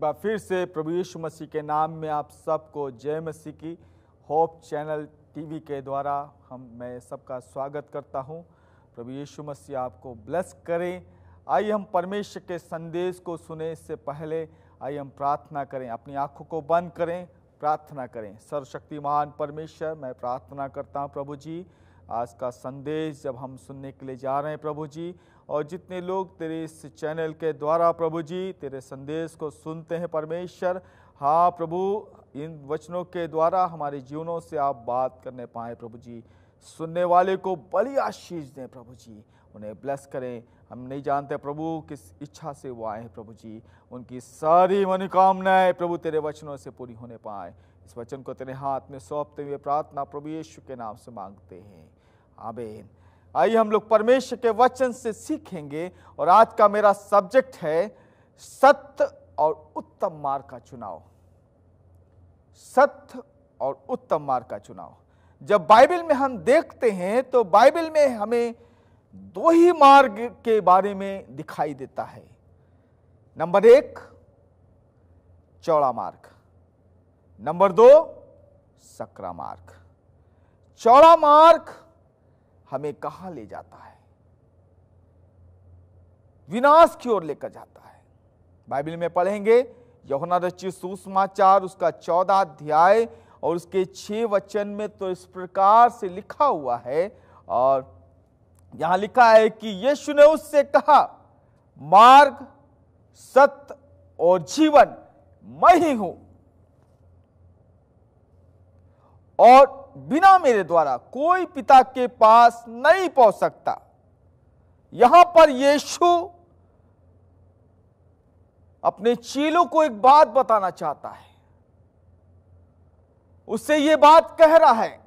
एक बार फिर से प्रभु यीशु मसीह के नाम में आप सबको जय मसीह की होप चैनल टीवी के द्वारा हम मैं सबका स्वागत करता हूं प्रभु यीशु मसीह आपको ब्लेस करें आइए हम परमेश्वर के संदेश को सुने इससे पहले आइए हम प्रार्थना करें अपनी आँखों को बंद करें प्रार्थना करें सर्वशक्तिमान परमेश्वर मैं प्रार्थना करता हूँ प्रभु जी आज का संदेश जब हम सुनने के लिए जा रहे हैं प्रभु जी और जितने लोग तेरे इस चैनल के द्वारा प्रभु जी तेरे संदेश को सुनते हैं परमेश्वर हाँ प्रभु इन वचनों के द्वारा हमारे जीवनों से आप बात करने पाए प्रभु जी सुनने वाले को बड़ी आशीष दें प्रभु जी उन्हें ब्लेस करें हम नहीं जानते प्रभु किस इच्छा से वो आए हैं प्रभु जी उनकी सारी मनोकामनाएं प्रभु तेरे वचनों से पूरी होने पाए इस वचन को तेरे हाथ में सौंपते हुए प्रार्थना प्रभु यीशु के नाम से मांगते हैं आबेन आइए हम लोग परमेश्वर के वचन से सीखेंगे और आज का मेरा सब्जेक्ट है सत्य और उत्तम मार्ग का चुनाव सत्य और उत्तम मार्ग का चुनाव जब बाइबल में हम देखते हैं तो बाइबल में हमें दो ही मार्ग के बारे में दिखाई देता है नंबर एक चौड़ा मार्ग नंबर दो सकरा मार्ग चौड़ा मार्ग हमें कहाँ ले जाता है विनाश की ओर लेकर जाता है बाइबल में पढ़ेंगे यहुना रचित सुसमाचार उसका चौदह अध्याय और उसके छह वचन में तो इस प्रकार से लिखा हुआ है और यहां लिखा है कि यीशु ने उससे कहा मार्ग सत्य और जीवन मैं ही हूं और बिना मेरे द्वारा कोई पिता के पास नहीं पहुंच सकता यहां पर यीशु अपने चीलों को एक बात बताना चाहता है उससे यह बात कह रहा है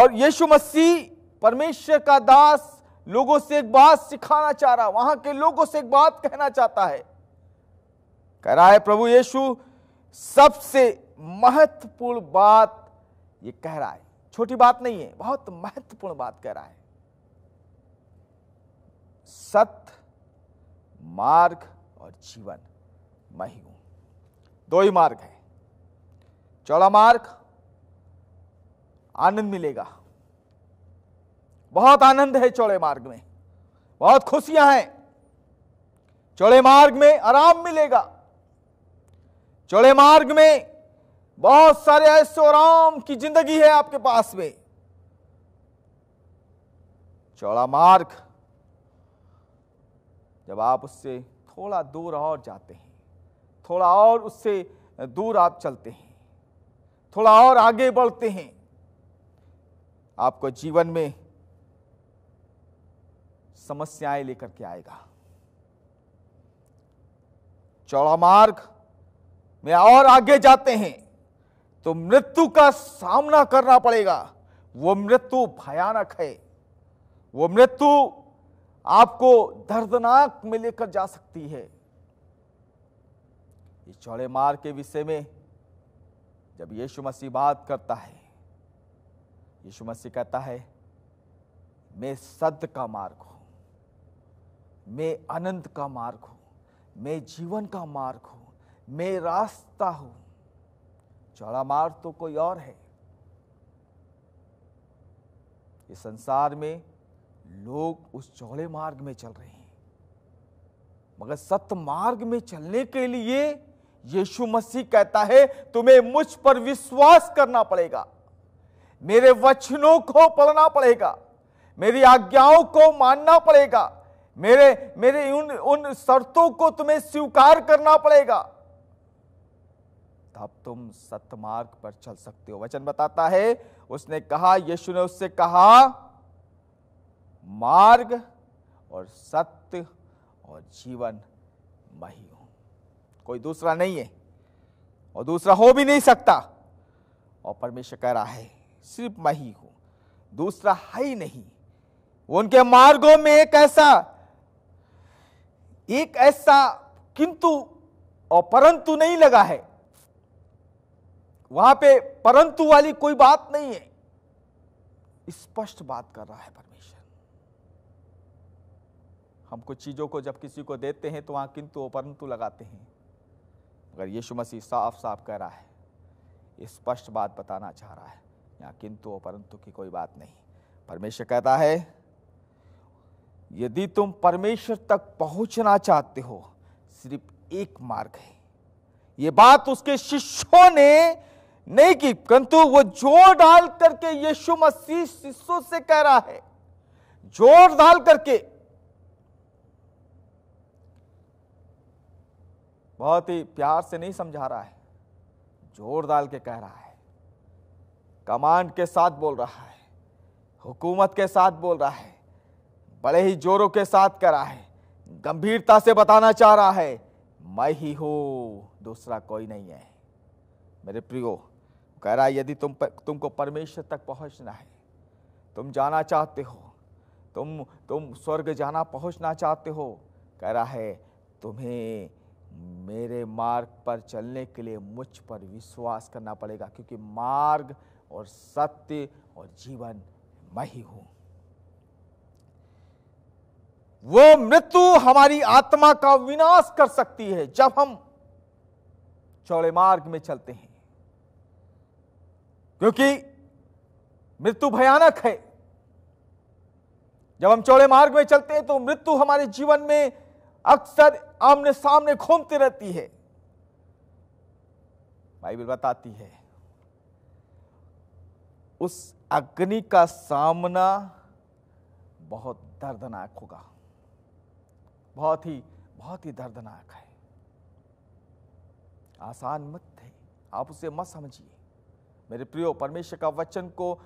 और यीशु मसीह परमेश्वर का दास लोगों से एक बात सिखाना चाह रहा वहां के लोगों से एक बात कहना चाहता है कह रहा है प्रभु यीशु सबसे महत्वपूर्ण बात ये कह रहा है छोटी बात नहीं है बहुत महत्वपूर्ण बात कह रहा है सत्य मार्ग और जीवन मैं ही हूं दो ही मार्ग है चौड़ा मार्ग आनंद मिलेगा बहुत आनंद है चौड़े मार्ग में बहुत खुशियां हैं चौड़े मार्ग में आराम मिलेगा चौड़े मार्ग में बहुत सारे ऐसे आराम की जिंदगी है आपके पास में चौड़ा मार्ग जब आप उससे थोड़ा दूर और जाते हैं थोड़ा और उससे दूर आप चलते हैं थोड़ा और आगे बढ़ते हैं आपको जीवन में समस्याएं लेकर के आएगा चौड़ा मार्ग में और आगे जाते हैं तो मृत्यु का सामना करना पड़ेगा वो मृत्यु भयानक है वो मृत्यु आपको दर्दनाक में लेकर जा सकती है इस चौड़े मार के विषय में जब यीशु मसीह बात करता है यीशु मसीह कहता है मैं सत्य का मार्ग हूं मैं अनंत का मार्ग हूं मैं जीवन का मार्ग हूं मैं रास्ता हूं चौड़ा मार्ग तो कोई और है इस संसार में लोग उस चौड़े मार्ग में चल रहे हैं मगर सत्य मार्ग में चलने के लिए यीशु मसीह कहता है तुम्हें मुझ पर विश्वास करना पड़ेगा मेरे वचनों को पढ़ना पड़ेगा मेरी आज्ञाओं को मानना पड़ेगा मेरे मेरे उन उन शर्तों को तुम्हें स्वीकार करना पड़ेगा तब तुम सत्य मार्ग पर चल सकते हो वचन बताता है उसने कहा यीशु ने उससे कहा मार्ग और सत्य और जीवन मही हूं कोई दूसरा नहीं है और दूसरा हो भी नहीं सकता और परमेश्वर कह रहा है सिर्फ मैं ही हूं दूसरा है ही नहीं उनके मार्गों में एक ऐसा एक ऐसा किंतु और परंतु नहीं लगा है वहां पे परंतु वाली कोई बात नहीं है स्पष्ट बात कर रहा है परमेश्वर हम कुछ चीज़ों को जब किसी को देते हैं तो वहां किंतु परंतु लगाते हैं मगर यीशु मसीह साफ साफ कह रहा है स्पष्ट बात बताना चाह रहा है यहां किंतु परंतु की कोई बात नहीं परमेश्वर कहता है यदि तुम परमेश्वर तक पहुंचना चाहते हो सिर्फ एक मार्ग है ये बात उसके शिष्यों ने नहीं की परंतु वो जोर डाल करके यीशु मसीह शिष्यों से कह रहा है जोर डाल करके बहुत ही प्यार से नहीं समझा रहा है जोर डाल के कह रहा है कमांड के साथ बोल रहा है हुकूमत के साथ बोल रहा है बड़े ही जोरों के साथ कह रहा है गंभीरता से बताना चाह रहा है मैं ही हूं दूसरा कोई नहीं है मेरे प्रियो कह रहा है यदि तुम पर, तुमको परमेश्वर तक पहुंचना है तुम जाना चाहते हो तुम तुम स्वर्ग जाना पहुंचना चाहते हो कह रहा है तुम्हें मेरे मार्ग पर चलने के लिए मुझ पर विश्वास करना पड़ेगा क्योंकि मार्ग और सत्य और जीवन मैं ही हूं वो मृत्यु हमारी आत्मा का विनाश कर सकती है जब हम चौड़े मार्ग में चलते हैं क्योंकि मृत्यु भयानक है जब हम चौड़े मार्ग में चलते हैं तो मृत्यु हमारे जीवन में अक्सर आमने सामने घूमती रहती है बाइबल बताती है उस अग्नि का सामना बहुत दर्दनाक होगा बहुत ही बहुत ही दर्दनाक है आसान मत है आप उसे मत समझिए मेरे प्रियो परमेश्वर का वचन को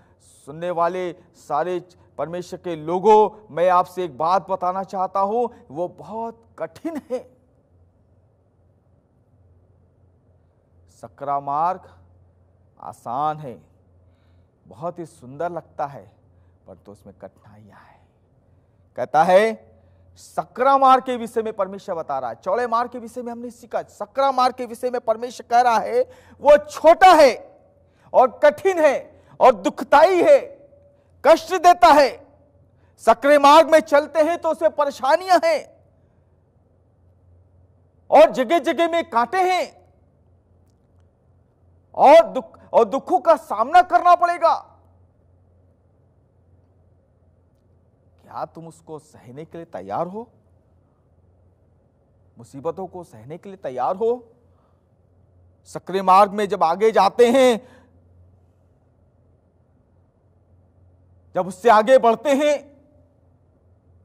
सुनने वाले सारे परमेश्वर के लोगों मैं आपसे एक बात बताना चाहता हूं वो बहुत कठिन है सकरा मार्ग आसान है बहुत ही सुंदर लगता है पर तो उसमें कठिनाइयां है कहता है सकरा मार्ग के विषय में परमेश्वर बता रहा है चौड़े मार्ग के विषय में हमने सीखा सकरा मार्ग के विषय में परमेश्वर कह रहा है वो छोटा है और कठिन है और दुखदाई है कष्ट देता है सक्रिय मार्ग में चलते हैं तो उसे परेशानियां हैं और जगह जगह में कांटे हैं और दुख और दुखों का सामना करना पड़ेगा क्या तुम उसको सहने के लिए तैयार हो मुसीबतों को सहने के लिए तैयार हो सक्रिय मार्ग में जब आगे जाते हैं जब उससे आगे बढ़ते हैं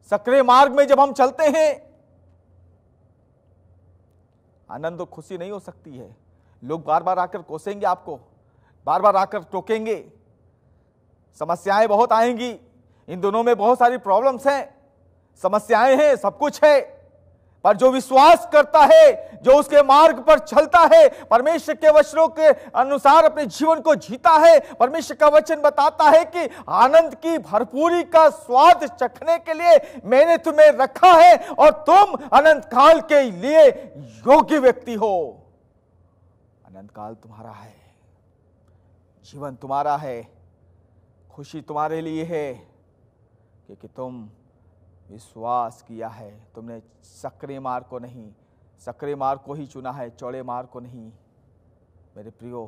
सक्रिय मार्ग में जब हम चलते हैं आनंद और खुशी नहीं हो सकती है लोग बार बार आकर कोसेंगे आपको बार बार आकर टोकेंगे समस्याएं बहुत आएंगी इन दोनों में बहुत सारी प्रॉब्लम्स हैं समस्याएं हैं सब कुछ है पर जो विश्वास करता है जो उसके मार्ग पर चलता है परमेश्वर के वचनों के अनुसार अपने जीवन को जीता है परमेश्वर का वचन बताता है कि आनंद की भरपूरी का स्वाद चखने के लिए मैंने तुम्हें रखा है और तुम अनंत काल के लिए योग्य व्यक्ति हो अनंत काल तुम्हारा है जीवन तुम्हारा है खुशी तुम्हारे लिए है क्योंकि तुम विश्वास किया है तुमने सकरे मार्ग को नहीं सकरे मार्ग को ही चुना है चौड़े मार्ग को नहीं मेरे प्रियो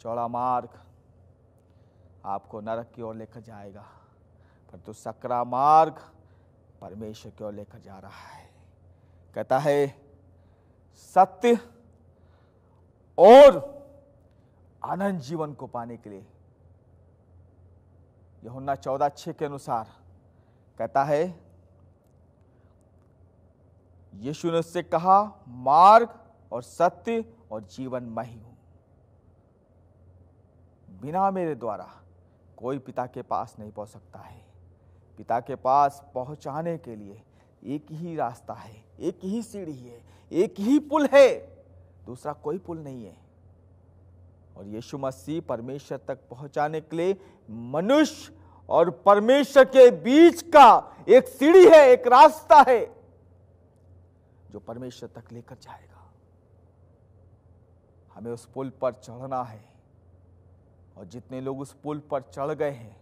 चौड़ा मार्ग आपको नरक की ओर लेकर जाएगा परंतु सकरा मार्ग परमेश्वर की ओर लेकर जा रहा है कहता है सत्य और आनंद जीवन को पाने के लिए यहुन्ना चौदह छः के अनुसार कहता है यीशु ने उससे कहा मार्ग और सत्य और जीवन मैं ही हूं बिना मेरे द्वारा कोई पिता के पास नहीं पहुंच सकता है पिता के पास पहुंचाने के लिए एक ही रास्ता है एक ही सीढ़ी है एक ही पुल है दूसरा कोई पुल नहीं है और यीशु मसीह परमेश्वर तक पहुंचाने के लिए मनुष्य और परमेश्वर के बीच का एक सीढ़ी है एक रास्ता है जो परमेश्वर तक लेकर जाएगा हमें उस पुल पर चढ़ना है और जितने लोग उस पुल पर चढ़ गए हैं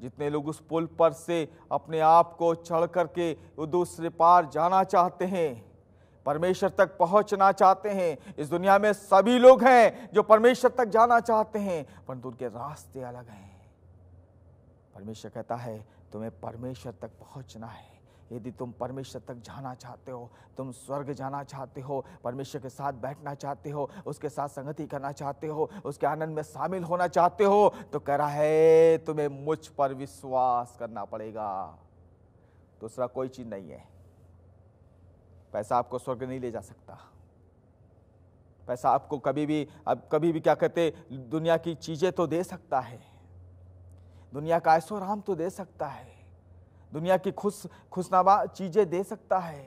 जितने लोग उस पुल पर से अपने आप को चढ़ करके दूसरे पार जाना चाहते हैं परमेश्वर तक पहुंचना चाहते हैं इस दुनिया में सभी लोग हैं जो परमेश्वर तक जाना चाहते हैं परंतु उनके रास्ते अलग हैं परमेश्वर कहता है तुम्हें परमेश्वर तक पहुंचना है यदि तुम परमेश्वर तक जाना चाहते हो तुम स्वर्ग जाना चाहते हो परमेश्वर के साथ बैठना चाहते हो उसके साथ संगति करना चाहते हो उसके आनंद में शामिल होना चाहते हो तो कह रहा है तुम्हें मुझ पर विश्वास करना पड़ेगा दूसरा कोई चीज़ नहीं है पैसा आपको स्वर्ग नहीं ले जा सकता पैसा आपको कभी भी अब कभी भी क्या कहते दुनिया की चीज़ें तो दे सकता है दुनिया का ऐसो राम तो दे सकता है दुनिया की खुश खुशनामा चीज़ें दे सकता है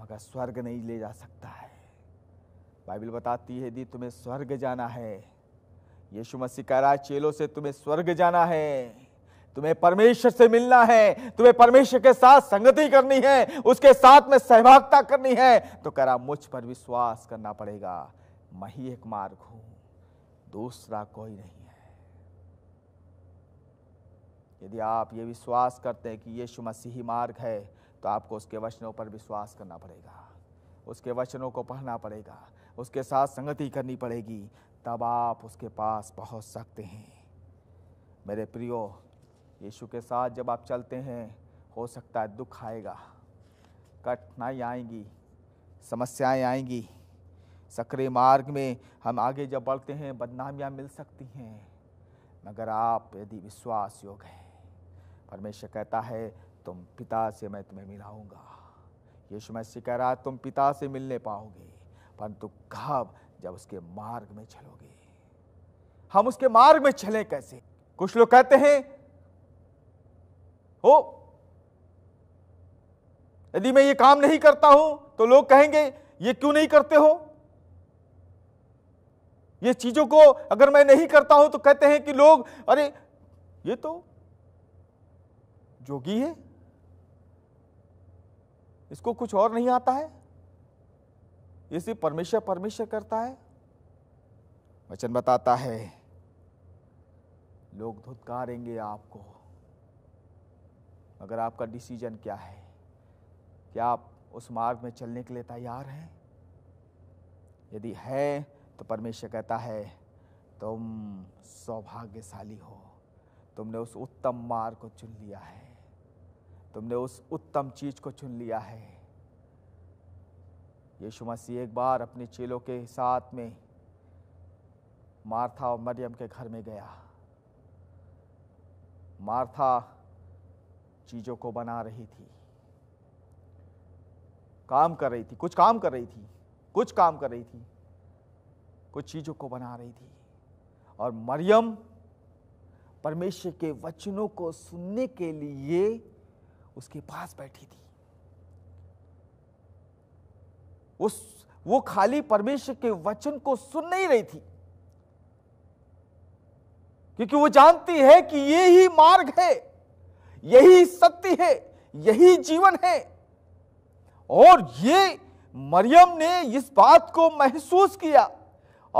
मगर स्वर्ग नहीं ले जा सकता है बाइबल बताती है दी तुम्हें स्वर्ग जाना है यीशु मसीह कह रहा है चेलों से तुम्हें स्वर्ग जाना है तुम्हें परमेश्वर से मिलना है तुम्हें परमेश्वर के साथ संगति करनी है उसके साथ में सहभागिता करनी है तो करा मुझ पर विश्वास करना पड़ेगा मैं ही एक मार्ग हूं दूसरा कोई नहीं यदि आप ये विश्वास करते हैं कि यीशु मसीही मार्ग है तो आपको उसके वचनों पर विश्वास करना पड़ेगा उसके वचनों को पढ़ना पड़ेगा उसके साथ संगति करनी पड़ेगी तब आप उसके पास पहुंच सकते हैं मेरे प्रियो यीशु के साथ जब आप चलते हैं हो सकता है दुख आएगा कठिनाई आएंगी समस्याएं आएंगी सक्रिय मार्ग में हम आगे जब बढ़ते हैं बदनामियाँ मिल सकती हैं मगर आप यदि विश्वास योग हैं परमेश्वर कहता है तुम पिता से मैं तुम्हें मिलाऊंगा यीशु मसीह कह रहा तुम पिता से मिलने पाओगे परंतु कब जब उसके मार्ग में चलोगे हम उसके मार्ग में चले कैसे कुछ लोग कहते हैं हो यदि मैं ये काम नहीं करता हूं तो लोग कहेंगे ये क्यों नहीं करते हो ये चीजों को अगर मैं नहीं करता हूं तो कहते हैं कि लोग अरे ये तो जोगी है इसको कुछ और नहीं आता है ये सिर्फ परमेश्वर परमेश्वर करता है वचन बताता है लोग धुतकारेंगे आपको अगर आपका डिसीजन क्या है क्या आप उस मार्ग में चलने के लिए तैयार हैं यदि है तो परमेश्वर कहता है तुम सौभाग्यशाली हो तुमने उस उत्तम मार्ग को चुन लिया है तुमने उस उत्तम चीज को चुन लिया है यीशु मसीह एक बार अपने चेलों के साथ में मार्था और मरियम के घर में गया मार्था चीज़ों को बना रही थी काम कर रही थी कुछ काम कर रही थी कुछ काम कर रही थी कुछ चीज़ों को बना रही थी और मरियम परमेश्वर के वचनों को सुनने के लिए उसके पास बैठी थी उस वो खाली परमेश्वर के वचन को सुन नहीं रही थी क्योंकि वो जानती है कि ये ही मार्ग है यही सत्य है यही जीवन है और ये मरियम ने इस बात को महसूस किया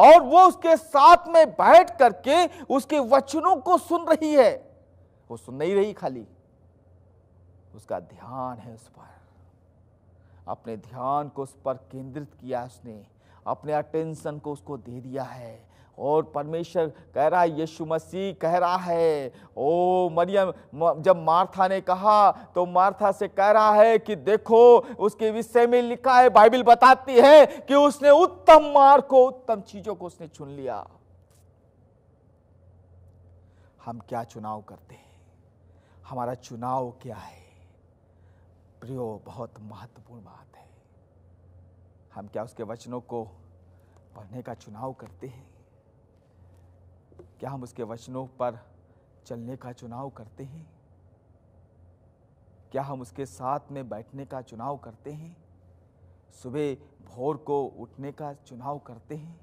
और वो उसके साथ में बैठ करके उसके वचनों को सुन रही है वो सुन नहीं रही खाली उसका ध्यान है उस पर अपने ध्यान को उस पर केंद्रित किया उसने अपने अटेंशन को उसको दे दिया है और परमेश्वर कह रहा है यीशु मसीह कह रहा है ओ मरियम जब मार्था ने कहा तो मार्था से कह रहा है कि देखो उसके विषय में लिखा है बाइबल बताती है कि उसने उत्तम मार्ग को उत्तम चीजों को उसने चुन लिया हम क्या चुनाव करते हैं हमारा चुनाव क्या है प्रियो बहुत महत्वपूर्ण बात है हम क्या उसके वचनों को पढ़ने का चुनाव करते हैं क्या हम उसके वचनों पर चलने का चुनाव करते हैं क्या हम उसके साथ में बैठने का चुनाव करते हैं सुबह भोर को उठने का चुनाव करते हैं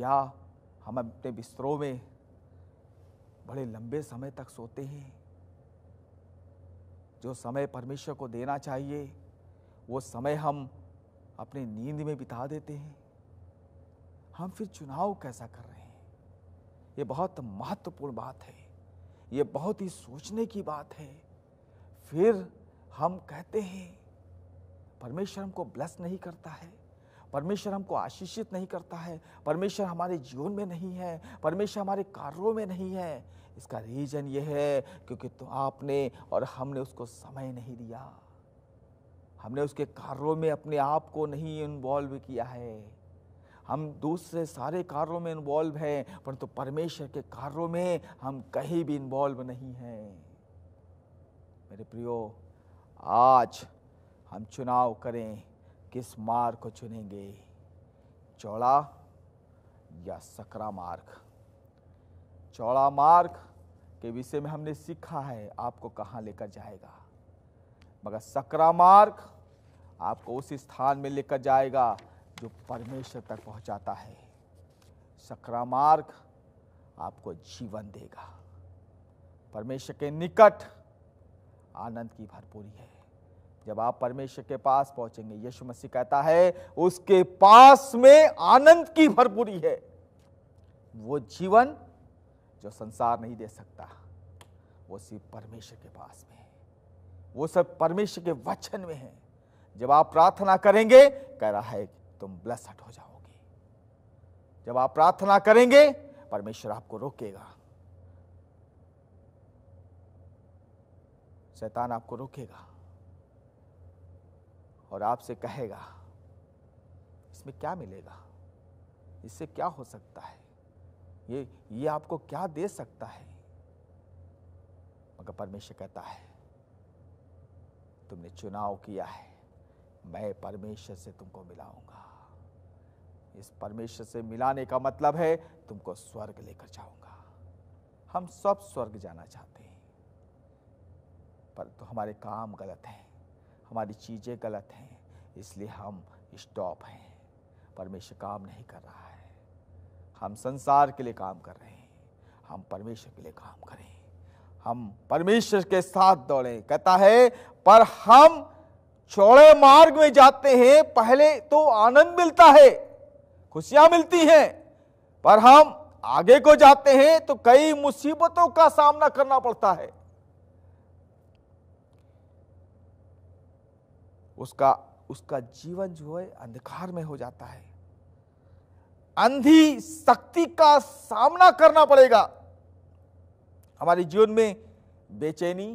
या हम अपने बिस्तरों में बड़े लंबे समय तक सोते हैं जो समय परमेश्वर को देना चाहिए वो समय हम अपनी नींद में बिता देते हैं हम फिर चुनाव कैसा कर रहे हैं ये बहुत महत्वपूर्ण बात है ये बहुत ही सोचने की बात है फिर हम कहते हैं परमेश्वर हमको ब्लस नहीं करता है परमेश्वर हमको आशीषित नहीं करता है परमेश्वर हमारे जीवन में नहीं है परमेश्वर हमारे कार्यों में नहीं है इसका रीजन ये है क्योंकि तो आपने और हमने उसको समय नहीं दिया हमने उसके कार्यों में अपने आप को नहीं इन्वॉल्व किया है हम दूसरे सारे कार्यों में इन्वॉल्व हैं परंतु तो परमेश्वर के कार्यों में हम कहीं भी इन्वॉल्व नहीं हैं मेरे प्रियो आज हम चुनाव करें किस मार्ग को चुनेंगे चौड़ा या सकरा मार्ग चौड़ा मार्ग के विषय में हमने सीखा है आपको कहाँ लेकर जाएगा मगर सकरा मार्ग आपको उस स्थान में लेकर जाएगा जो परमेश्वर तक पहुँचाता है सकरा मार्ग आपको जीवन देगा परमेश्वर के निकट आनंद की भरपूरी है जब आप परमेश्वर के पास पहुंचेंगे यीशु मसीह कहता है उसके पास में आनंद की भरपूरी है वो जीवन जो संसार नहीं दे सकता वो सिर्फ परमेश्वर के पास में है वो सब परमेश्वर के वचन में है जब आप प्रार्थना करेंगे कह रहा है तुम ब्लसड हो जाओगे जब आप प्रार्थना करेंगे परमेश्वर आपको रोकेगा शैतान आपको रोकेगा और आपसे कहेगा इसमें क्या मिलेगा इससे क्या हो सकता है ये ये आपको क्या दे सकता है मगर परमेश्वर कहता है तुमने चुनाव किया है मैं परमेश्वर से तुमको मिलाऊंगा इस परमेश्वर से मिलाने का मतलब है तुमको स्वर्ग लेकर जाऊंगा हम सब स्वर्ग जाना चाहते हैं पर तो हमारे काम गलत हैं हमारी चीज़ें गलत हैं इसलिए हम स्टॉप हैं परमेश्वर काम नहीं कर रहा है हम संसार के लिए काम कर रहे हैं हम परमेश्वर के लिए काम करें हम परमेश्वर के साथ दौड़े कहता है पर हम चौड़े मार्ग में जाते हैं पहले तो आनंद मिलता है खुशियां मिलती हैं पर हम आगे को जाते हैं तो कई मुसीबतों का सामना करना पड़ता है उसका उसका जीवन जो है अंधकार में हो जाता है अंधी शक्ति का सामना करना पड़ेगा हमारे जीवन में बेचैनी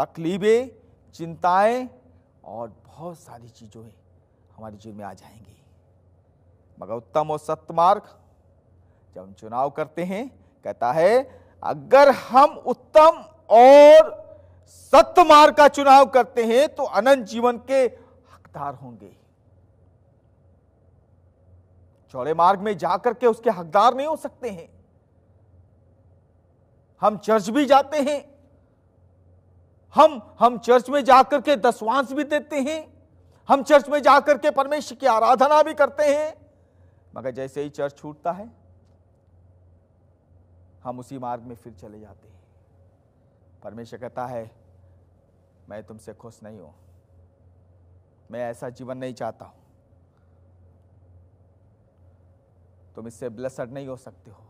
तकलीफें चिंताएं और बहुत सारी चीज़ों में हमारे जीवन में आ जाएंगी मगर उत्तम और सत्य मार्ग जब हम चुनाव करते हैं कहता है अगर हम उत्तम और सत्य मार्ग का चुनाव करते हैं तो अनंत जीवन के हकदार होंगे चौड़े मार्ग में जाकर के उसके हकदार नहीं हो सकते हैं हम चर्च भी जाते हैं हम हम चर्च में जाकर के दसवांश भी देते हैं हम चर्च में जाकर के परमेश्वर की आराधना भी करते हैं मगर जैसे ही चर्च छूटता है हम उसी मार्ग में फिर चले जाते हैं परमेश्वर कहता है मैं तुमसे खुश नहीं हूं मैं ऐसा जीवन नहीं चाहता हूं तुम इससे ब्लसड नहीं हो सकते हो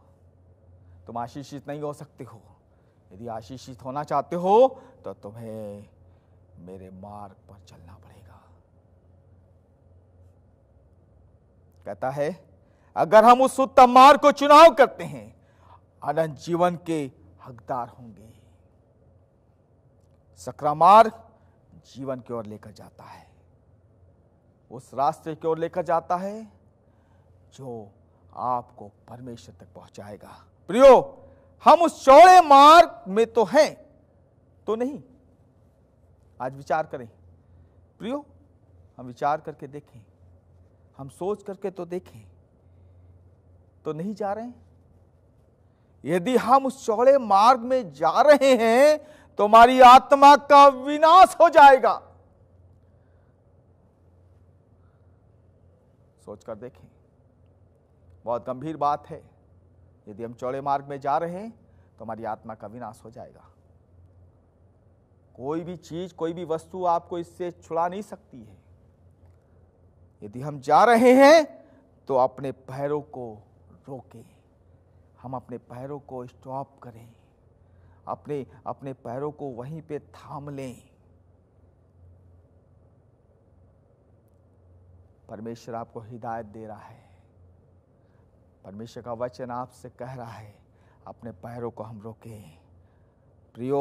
तुम आशीषित नहीं हो सकते हो यदि आशीषित होना चाहते हो तो तुम्हें मेरे मार्ग पर चलना पड़ेगा कहता है अगर हम उस उत्तम मार्ग को चुनाव करते हैं अनंत जीवन के हकदार होंगे सक्रा मार्ग जीवन की ओर लेकर जाता है उस रास्ते की ओर लेकर जाता है जो आपको परमेश्वर तक पहुंचाएगा प्रियो हम उस चौड़े मार्ग में तो हैं तो नहीं आज विचार करें प्रियो हम विचार करके देखें हम सोच करके तो देखें तो नहीं जा रहे यदि हम उस चौड़े मार्ग में जा रहे हैं तो हमारी आत्मा का विनाश हो जाएगा सोचकर देखें बहुत गंभीर बात है यदि हम चौड़े मार्ग में जा रहे हैं तो हमारी आत्मा का विनाश हो जाएगा कोई भी चीज़ कोई भी वस्तु आपको इससे छुड़ा नहीं सकती है यदि हम जा रहे हैं तो अपने पैरों को रोकें हम अपने पैरों को स्टॉप करें अपने अपने पैरों को वहीं पे थाम लें परमेश्वर आपको हिदायत दे रहा है परमेश्वर का वचन आपसे कह रहा है अपने पैरों को हम रोकें प्रियो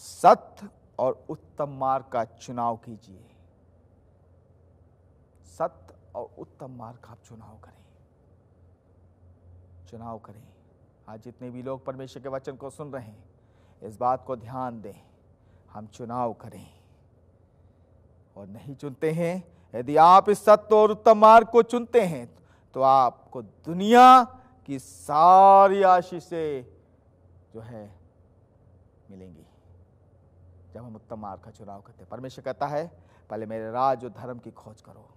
सत्य और उत्तम मार्ग का चुनाव कीजिए सत्य और उत्तम मार्ग का आप चुनाव करें चुनाव करें आज जितने भी लोग परमेश्वर के वचन को सुन रहे हैं इस बात को ध्यान दें हम चुनाव करें और नहीं चुनते हैं यदि आप इस सत्य और उत्तम मार्ग को चुनते हैं तो आपको दुनिया की सारी आशीषें जो है मिलेंगी जब हम उत्तम मार्ग का चुनाव करते हैं परमेश्वर कहता है पहले मेरे राज और धर्म की खोज करो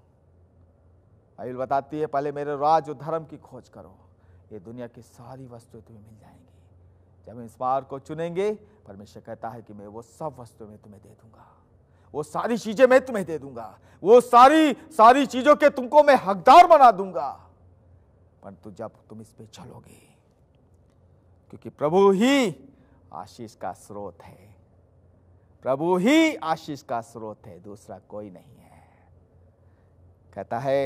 बाइबल बताती है पहले मेरे राज और धर्म की खोज करो ये दुनिया की सारी वस्तुएं तुम्हें मिल जाएंगी जब हम इस मार्ग को चुनेंगे परमेश्वर कहता है कि मैं वो सब वस्तुएं तुम्हें दे दूंगा वो सारी चीजें मैं तुम्हें दे दूंगा वो सारी सारी चीजों के तुमको मैं हकदार बना दूंगा परंतु जब तुम इस पे चलोगे क्योंकि प्रभु ही आशीष का स्रोत है प्रभु ही आशीष का स्रोत है दूसरा कोई नहीं है कहता है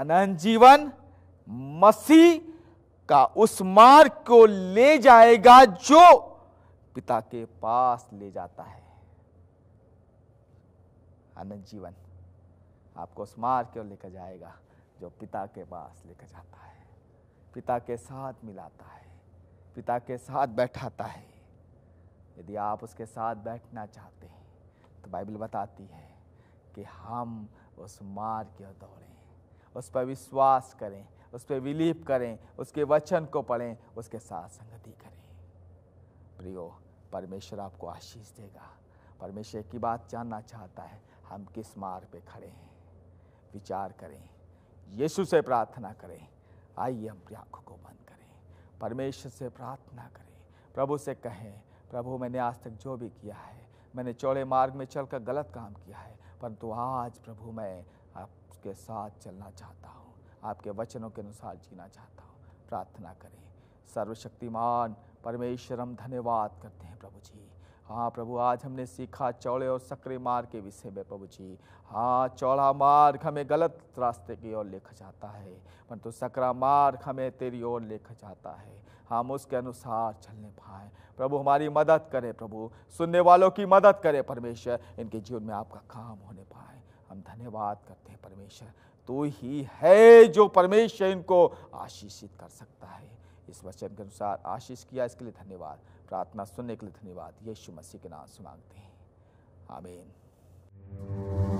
आनंद जीवन मसीह का उस मार्ग को ले जाएगा जो पिता के पास ले जाता है अनंत जीवन आपको उस मार्ग की ओर लेकर जाएगा जो पिता के पास लेकर जाता है पिता के साथ मिलाता है पिता के साथ बैठाता है यदि आप उसके साथ बैठना चाहते हैं तो बाइबल बताती है कि हम उस मार्ग की ओर दौड़ें उस पर विश्वास करें उस पर विलीप करें उसके वचन को पढ़ें उसके साथ संगति करें प्रियो परमेश्वर आपको आशीष देगा परमेश्वर की बात जानना चाहता है हम किस मार्ग पे खड़े हैं विचार करें यीशु से प्रार्थना करें आइए हम अपनी को बंद करें परमेश्वर से प्रार्थना करें प्रभु से कहें प्रभु मैंने आज तक जो भी किया है मैंने चौड़े मार्ग में चलकर गलत काम किया है परंतु आज प्रभु मैं आपके साथ चलना चाहता हूँ आपके वचनों के अनुसार जीना चाहता हूँ प्रार्थना करें सर्वशक्तिमान परमेश्वर हम धन्यवाद करते हैं प्रभु जी हाँ प्रभु आज हमने सीखा चौड़े और सक्रिय मार्ग के विषय में प्रभु जी हाँ चौड़ा मार्ग हमें गलत रास्ते की ओर लेकर जाता है परंतु सकरा मार्ग हमें तेरी ओर लेकर जाता है हम उसके अनुसार चलने पाए प्रभु हमारी मदद करें प्रभु सुनने वालों की मदद करें परमेश्वर इनके जीवन में आपका काम होने पाए हम धन्यवाद करते हैं परमेश्वर तू ही है जो परमेश्वर इनको आशीषित कर सकता है इस वचन के अनुसार आशीष किया इसके लिए धन्यवाद प्रार्थना सुनने के लिए धन्यवाद यीशु मसीह के नाम से मांगते हैं आमीन